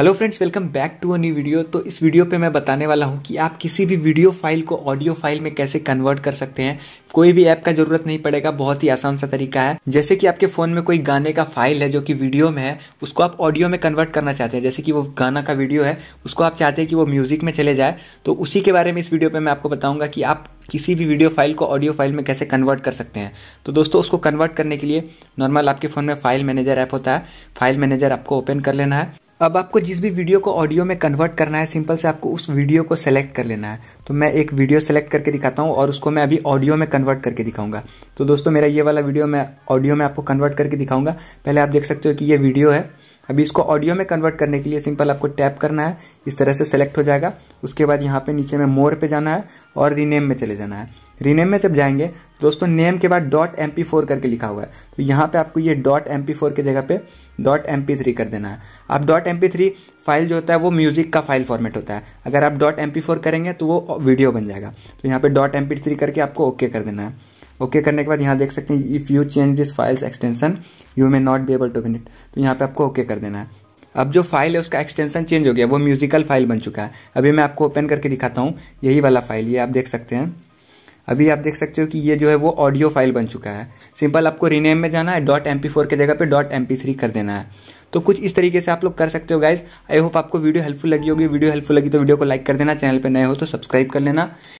hello friends welcome back to a new video तो इस video पे मैं बताने वाला हूँ कि आप किसी भी वीडियो फाइल को ऑडियो फाइल में कैसे कन्वर्ट कर सकते हैं कोई भी ऐप का जरूरत नहीं पड़ेगा बहुत ही आसान सा तरीका है जैसे कि आपके फोन में कोई गाने का फाइल है जो कि वीडियो में है उसको आप ऑडियो में कन्वर्ट करना चाहते हैं जैसे कि वो गाना का वीडियो है उसको आप चाहते हैं कि वो म्यूजिक में चले जाए तो उसी के बारे में इस वीडियो पर मैं आपको बताऊंगा कि आप किसी भी वीडियो फाइल को ऑडियो फाइल में कैसे कन्वर्ट कर सकते हैं तो दोस्तों उसको कन्वर्ट करने के लिए नॉर्मल आपके फ़ोन में फाइल मैनेजर ऐप होता है फाइल मैनेजर आपको ओपन कर लेना है अब आपको जिस भी वीडियो को ऑडियो में कन्वर्ट करना है सिंपल से आपको उस वीडियो को सेलेक्ट कर लेना है तो मैं एक वीडियो सेलेक्ट करके दिखाता हूँ और उसको मैं अभी ऑडियो में कन्वर्ट करके दिखाऊंगा तो दोस्तों मेरा ये वाला वीडियो मैं ऑडियो में आपको कन्वर्ट करके दिखाऊंगा पहले आप देख सकते हो कि ये वीडियो है अभी इसको ऑडियो में कन्वर्ट करने के लिए सिंपल आपको टैप करना है इस तरह से सेलेक्ट हो जाएगा उसके बाद यहाँ पे नीचे में मोर पे जाना है और रीनेम में चले जाना है रीनेम में जब जाएंगे दोस्तों नेम के बाद डॉट एम पी फोर करके लिखा हुआ है तो यहाँ पे आपको ये डॉट एम पी फोर की जगह पे डॉट एम पी थ्री कर देना है आप dot M P three file जो होता है वो म्यूजिक का फाइल फॉर्मेट होता है अगर आप डॉट एम पी फोर करेंगे तो वो वीडियो बन जाएगा तो यहाँ पे डॉट एम पी थ्री करके आपको ओके okay कर देना है ओके okay करने के बाद यहाँ देख सकते हैं if you change this files extension you may not be able to it तो यहाँ पे आपको ओके okay कर देना है अब जो फाइल है उसका एक्सटेंशन चेंज हो गया वो म्यूजिकल फाइल बन चुका है अभी मैं आपको ओपन करके दिखाता हूँ यही वाला फाइल ये आप देख सकते हैं अभी आप देख सकते हो कि ये जो है वो ऑडियो फाइल बन चुका है सिंपल आपको रीनेम में जाना है डॉट एम के जगह पे डॉट एम कर देना है तो कुछ इस तरीके से आप लोग कर सकते हो गाइज आई होप आपको वीडियो हेल्पफुल लगी होगी वीडियो हेल्पफुल लगी तो वीडियो को लाइक कर देना चैनल पर नए हो तो सब्सक्राइब कर लेना